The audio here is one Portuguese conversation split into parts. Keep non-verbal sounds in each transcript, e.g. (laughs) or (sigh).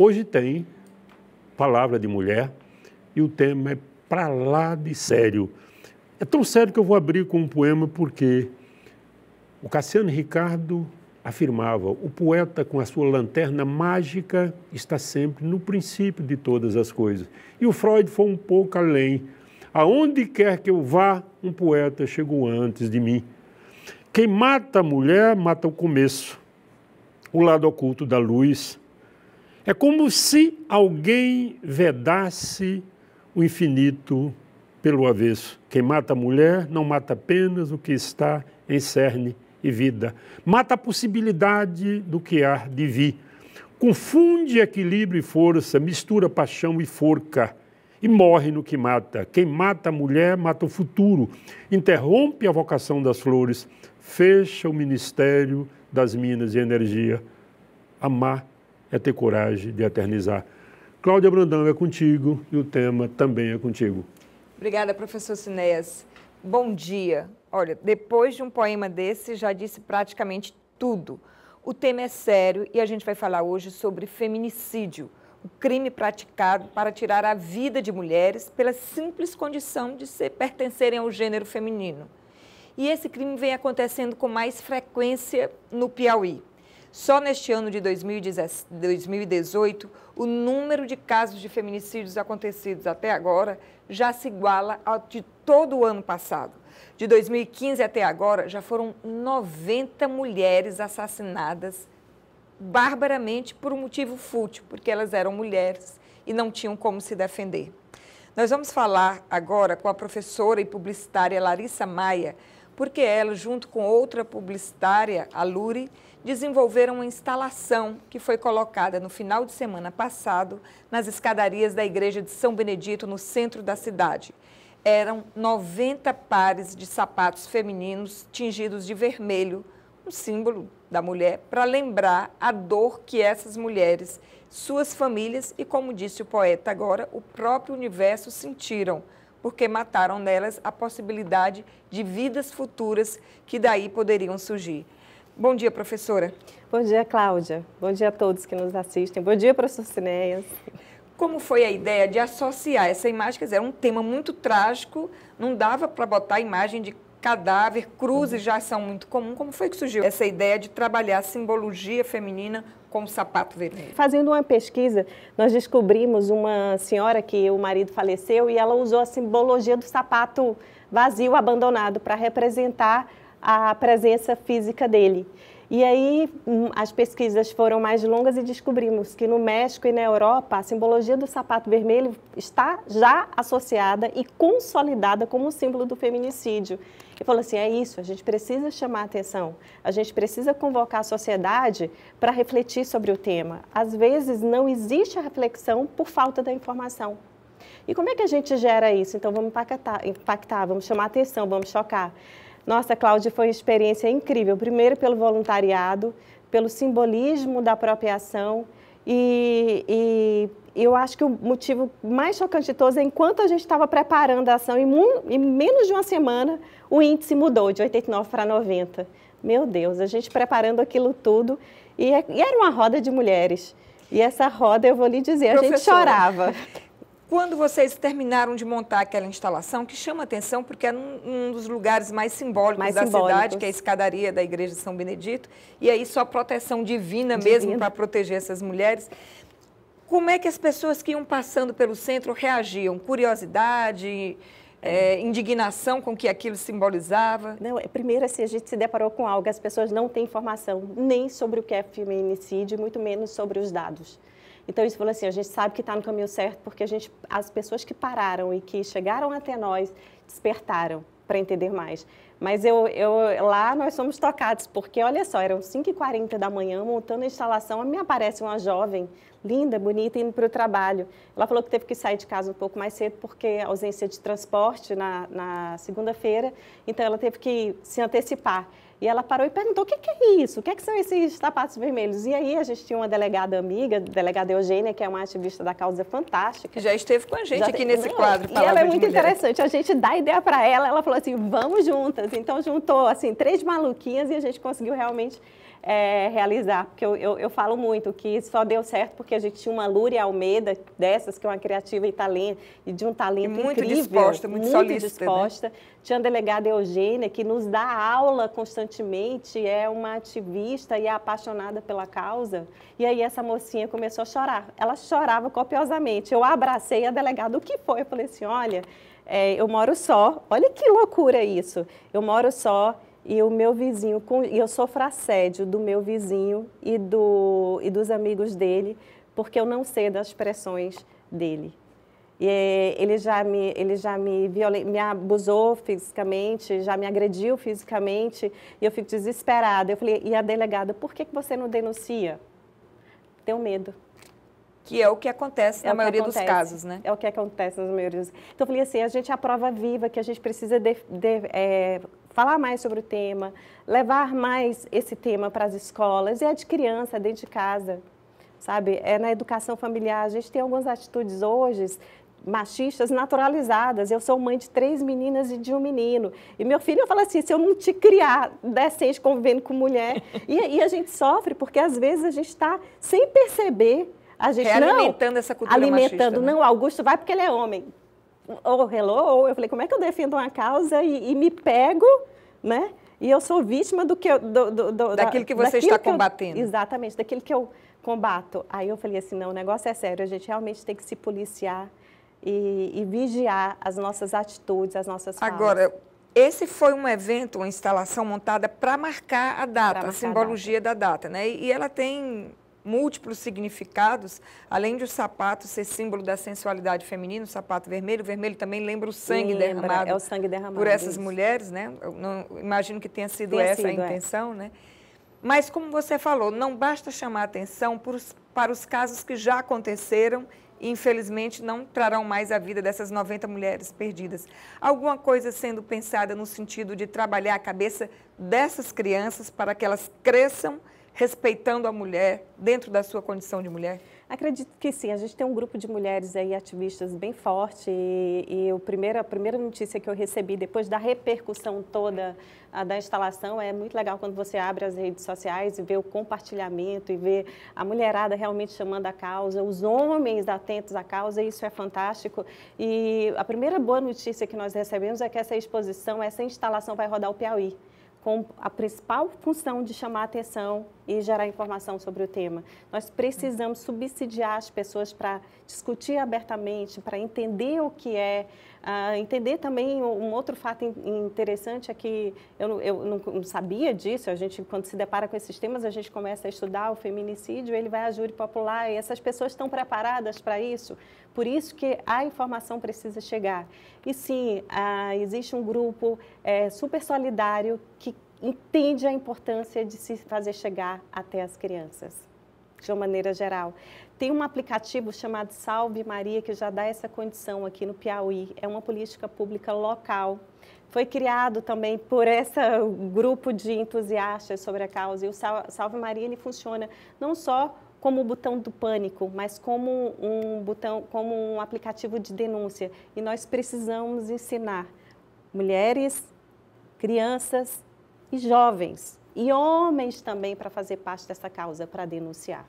Hoje tem palavra de mulher e o tema é para lá de sério. É tão sério que eu vou abrir com um poema porque o Cassiano Ricardo afirmava: o poeta com a sua lanterna mágica está sempre no princípio de todas as coisas. E o Freud foi um pouco além. Aonde quer que eu vá, um poeta chegou antes de mim. Quem mata a mulher, mata o começo, o lado oculto da luz, é como se alguém vedasse o infinito pelo avesso. Quem mata a mulher não mata apenas o que está em cerne e vida, mata a possibilidade do que há de vir. Confunde equilíbrio e força, mistura paixão e forca e morre no que mata. Quem mata a mulher mata o futuro, interrompe a vocação das flores, fecha o ministério das minas e energia. Amar é ter coragem de eternizar. Cláudia Brandão é contigo e o tema também é contigo. Obrigada, professor Sinéas. Bom dia. Olha, depois de um poema desse, já disse praticamente tudo. O tema é sério e a gente vai falar hoje sobre feminicídio, o crime praticado para tirar a vida de mulheres pela simples condição de se pertencerem ao gênero feminino. E esse crime vem acontecendo com mais frequência no Piauí. Só neste ano de 2018, o número de casos de feminicídios acontecidos até agora já se iguala ao de todo o ano passado. De 2015 até agora, já foram 90 mulheres assassinadas barbaramente por um motivo fútil, porque elas eram mulheres e não tinham como se defender. Nós vamos falar agora com a professora e publicitária Larissa Maia porque ela, junto com outra publicitária, a Luri, desenvolveram uma instalação que foi colocada no final de semana passado nas escadarias da Igreja de São Benedito, no centro da cidade. Eram 90 pares de sapatos femininos tingidos de vermelho, um símbolo da mulher, para lembrar a dor que essas mulheres, suas famílias e, como disse o poeta agora, o próprio universo sentiram porque mataram nelas a possibilidade de vidas futuras que daí poderiam surgir. Bom dia, professora. Bom dia, Cláudia. Bom dia a todos que nos assistem. Bom dia, professor Cineias. Como foi a ideia de associar essa imagem? Quer dizer, era é um tema muito trágico, não dava para botar a imagem de cadáver, cruzes já são muito comum. Como foi que surgiu essa ideia de trabalhar a simbologia feminina com o sapato vermelho? Fazendo uma pesquisa, nós descobrimos uma senhora que o marido faleceu e ela usou a simbologia do sapato vazio, abandonado, para representar a presença física dele. E aí hum, as pesquisas foram mais longas e descobrimos que no México e na Europa a simbologia do sapato vermelho está já associada e consolidada como símbolo do feminicídio que falou assim: é isso, a gente precisa chamar a atenção, a gente precisa convocar a sociedade para refletir sobre o tema. Às vezes não existe a reflexão por falta da informação. E como é que a gente gera isso? Então vamos impactar, impactar vamos chamar a atenção, vamos chocar. Nossa, Cláudia, foi uma experiência incrível. Primeiro pelo voluntariado, pelo simbolismo da própria ação. E, e, eu acho que o motivo mais chocante de todos é enquanto a gente estava preparando a ação, em, em, menos de uma semana, o índice mudou de 89 para 90. Meu Deus, a gente preparando aquilo tudo e, é, e era uma roda de mulheres. E essa roda, eu vou lhe dizer, Professora. a gente chorava. (laughs) Quando vocês terminaram de montar aquela instalação, que chama atenção porque é um, um dos lugares mais simbólicos mais da simbólicos. cidade, que é a escadaria da Igreja de São Benedito, e aí só proteção divina, divina. mesmo para proteger essas mulheres. Como é que as pessoas que iam passando pelo centro reagiam? Curiosidade, é, indignação com o que aquilo simbolizava? Não, é, primeiro assim, a gente se deparou com algo, as pessoas não têm informação nem sobre o que é feminicídio, muito menos sobre os dados. Então, isso falou assim, a gente sabe que está no caminho certo porque a gente, as pessoas que pararam e que chegaram até nós despertaram para entender mais. Mas eu, eu, lá nós somos tocados, porque olha só, eram 5h40 da manhã, montando a instalação, me aparece uma jovem, linda, bonita, indo para o trabalho. Ela falou que teve que sair de casa um pouco mais cedo, porque ausência de transporte na, na segunda-feira, então ela teve que se antecipar. E ela parou e perguntou: o que, que é isso? O que, é que são esses sapatos vermelhos? E aí a gente tinha uma delegada amiga, delegada Eugênia, que é uma ativista da causa fantástica. Que já esteve com a gente já aqui te... nesse Não, quadro. E ela é muito interessante. A gente dá ideia para ela, ela falou assim: vamos juntas. Então juntou assim três maluquinhas e a gente conseguiu realmente é, realizar, porque eu, eu, eu, falo muito que só deu certo porque a gente tinha uma Lúria Almeida dessas, que é uma criativa e talento e de um talento e muito incrível, disposta, muito, muito solista, né? disposta. Né? Tinha a delegada Eugênia, que nos dá aula constantemente, é uma ativista e é apaixonada pela causa. E aí essa mocinha começou a chorar. Ela chorava copiosamente. Eu abracei a delegada, o que foi? Eu falei assim, olha, é, eu moro só. Olha que loucura isso. Eu moro só e o meu vizinho, e eu sofro assédio do meu vizinho e, do, e dos amigos dele, porque eu não cedo às pressões dele. E eh, ele já me, ele já me, me abusou fisicamente, já me agrediu fisicamente, e eu fico desesperada. Eu falei, e a delegada, por que você não denuncia? Tenho medo. Que é o que acontece é na que maioria acontece. dos casos, né? É o que acontece na maioria dos Então, eu falei assim, a gente é a prova viva que a gente precisa de, de, é, eh, falar mais sobre o tema, levar mais esse tema para as escolas, e é de criança, é dentro de casa, sabe? É na educação familiar. A gente tem algumas atitudes hoje machistas naturalizadas. Eu sou mãe de três meninas e de um menino. E meu filho, eu falo assim, se eu não te criar decente convivendo com mulher... e, e a gente sofre, porque às vezes a gente está sem perceber a gente alimentando essa cultura alimentando machista, né? não Augusto vai porque ele é homem ou hello, eu falei, como é que eu defendo uma causa e, e me pego, né? E eu sou vítima do que eu, do, do, do, daquilo que você daquilo está que combatendo. Eu, exatamente, daquilo que eu combato. Aí eu falei assim, não, o negócio é sério, a gente realmente tem que se policiar e, e vigiar as nossas atitudes, as nossas falas. Agora, esse foi um evento, uma instalação montada para marcar a data, marcar a simbologia a data. da data, né? E ela tem múltiplos significados, além de o sapato ser símbolo da sensualidade feminina, o sapato vermelho, o vermelho também lembra o sangue lembra, derramado. É o sangue derramado. Por essas isso. mulheres, né? Não, imagino que tenha sido tenha essa sido, a é. intenção, é. né? Mas, como você falou, não basta chamar atenção por, para os casos que já aconteceram e, infelizmente, não trarão mais a vida dessas 90 mulheres perdidas. Alguma coisa sendo pensada no sentido de trabalhar a cabeça dessas crianças para que elas cresçam respeitando a mulher dentro da sua condição de mulher? Acredito que sim. A gente tem um grupo de mulheres aí ativistas bem forte e, e o primeiro, a primeira notícia que eu recebi depois da repercussão toda a, da instalação é muito legal quando você abre as redes sociais e vê o compartilhamento e vê a mulherada realmente chamando a causa, os homens atentos à causa. Isso é fantástico. E a primeira boa notícia que nós recebemos é que essa exposição, essa instalação vai rodar o Piauí com a principal função de chamar a atenção e gerar informação sobre o tema. Nós precisamos subsidiar as pessoas para discutir abertamente, para entender o que é. Uh, entender também um outro fato interessante é que eu, eu não, sabia disso. A gente, quando se depara com esses temas, a gente começa a estudar o feminicídio, ele vai à júri popular e essas pessoas estão preparadas para isso. Por isso que a informação precisa chegar. E sim, uh, existe um grupo é, super solidário que entende a importância de se fazer chegar até as crianças de uma maneira geral. Tem um aplicativo chamado Salve Maria que já dá essa condição aqui no Piauí. É uma política pública local. Foi criado também por esse grupo de entusiastas sobre a causa. E o Salve Maria ele funciona não só como o botão do pânico, mas como um botão, como um aplicativo de denúncia. E nós precisamos ensinar mulheres, crianças, e jovens e homens também para fazer parte dessa causa, para denunciar.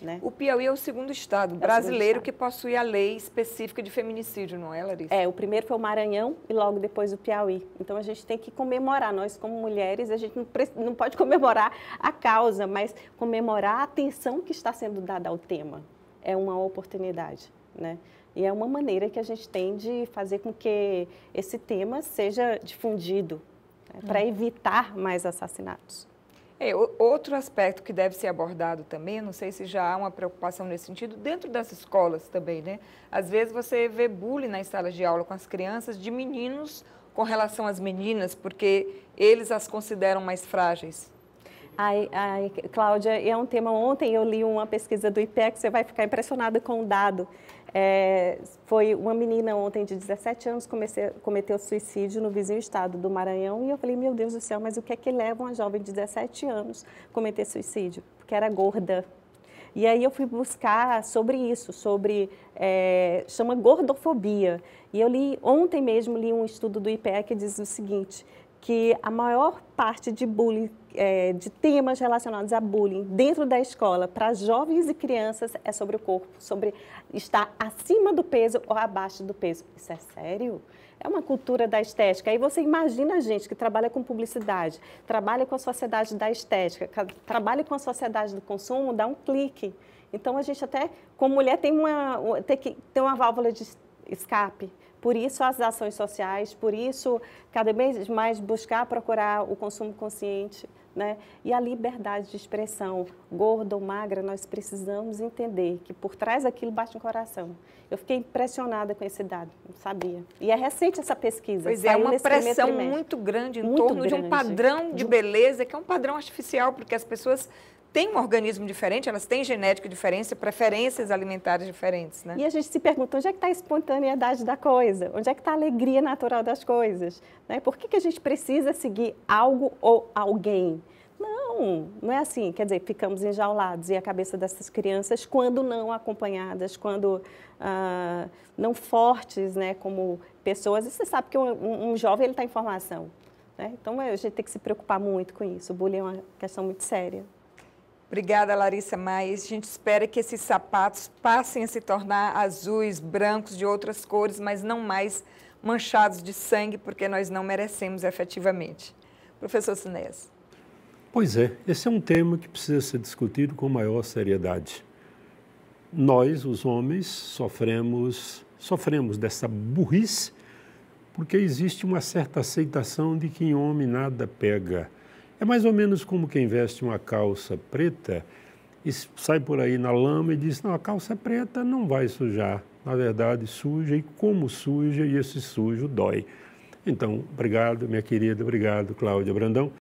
Né? O Piauí é o segundo estado é brasileiro segundo estado. que possui a lei específica de feminicídio, não é, Larissa? É, o primeiro foi o Maranhão e logo depois o Piauí. Então a gente tem que comemorar, nós como mulheres, a gente não, não pode (laughs) comemorar a causa, mas comemorar a atenção que está sendo dada ao tema. É uma oportunidade, né? E é uma maneira que a gente tem de fazer com que esse tema seja difundido, é. para evitar mais assassinatos. É, outro aspecto que deve ser abordado também, não sei se já há uma preocupação nesse sentido, dentro das escolas também, né? Às vezes você vê bullying nas salas de aula com as crianças de meninos com relação às meninas, porque eles as consideram mais frágeis. Ai, ai, Cláudia, é um tema. Ontem eu li uma pesquisa do IPEC, você vai ficar impressionada com o dado. É, foi uma menina ontem de 17 anos cometeu suicídio no vizinho estado do Maranhão e eu falei, meu Deus do céu, mas o que é que leva uma jovem de 17 anos a cometer suicídio? Porque era gorda. E aí eu fui buscar sobre isso, sobre é, chama gordofobia. E eu li ontem mesmo li um estudo do IPE que diz o seguinte, que a maior parte de bullying, é, de temas relacionados a bullying dentro da escola para jovens e crianças é sobre o corpo, sobre estar acima do peso ou abaixo do peso. Isso é sério? É uma cultura da estética. Aí você imagina a gente que trabalha com publicidade, trabalha com a sociedade da estética, trabalha com a sociedade do consumo, dá um clique. Então a gente até, como mulher, tem uma, tem que, tem uma válvula de escape por isso as ações sociais, por isso cada vez mais buscar procurar o consumo consciente, né? E a liberdade de expressão, gorda ou magra, nós precisamos entender que por trás daquilo bate um coração. Eu fiquei impressionada com esse dado, não sabia. E é recente essa pesquisa. Pois é, uma pressão muito grande em muito torno grande. de um padrão de beleza, que é um padrão artificial, porque as pessoas têm um organismo diferente, elas têm genética diferente, preferências alimentares diferentes, né? E a gente se pergunta onde é que está a espontaneidade da coisa? Onde é que está a alegria natural das coisas? Né? Por que, que a gente precisa seguir algo ou alguém? Não, não é assim. Quer dizer, ficamos enjaulados e a cabeça dessas crianças, quando não acompanhadas, quando ah, não fortes, né, como pessoas. E você sabe que um, um jovem ele está em formação. Né? Então é, a gente tem que se preocupar muito com isso. O bullying é uma questão muito séria. Obrigada, Larissa Mais. A gente espera que esses sapatos passem a se tornar azuis, brancos, de outras cores, mas não mais manchados de sangue, porque nós não merecemos efetivamente. Professor Sinés. Pois é, esse é um tema que precisa ser discutido com maior seriedade. Nós, os homens, sofremos, sofremos dessa burrice, porque existe uma certa aceitação de que em homem nada pega é mais ou menos como quem veste uma calça preta e sai por aí na lama e diz: não, a calça preta não vai sujar. Na verdade, suja e como suja, e esse sujo dói. Então, obrigado, minha querida, obrigado, Cláudia Brandão.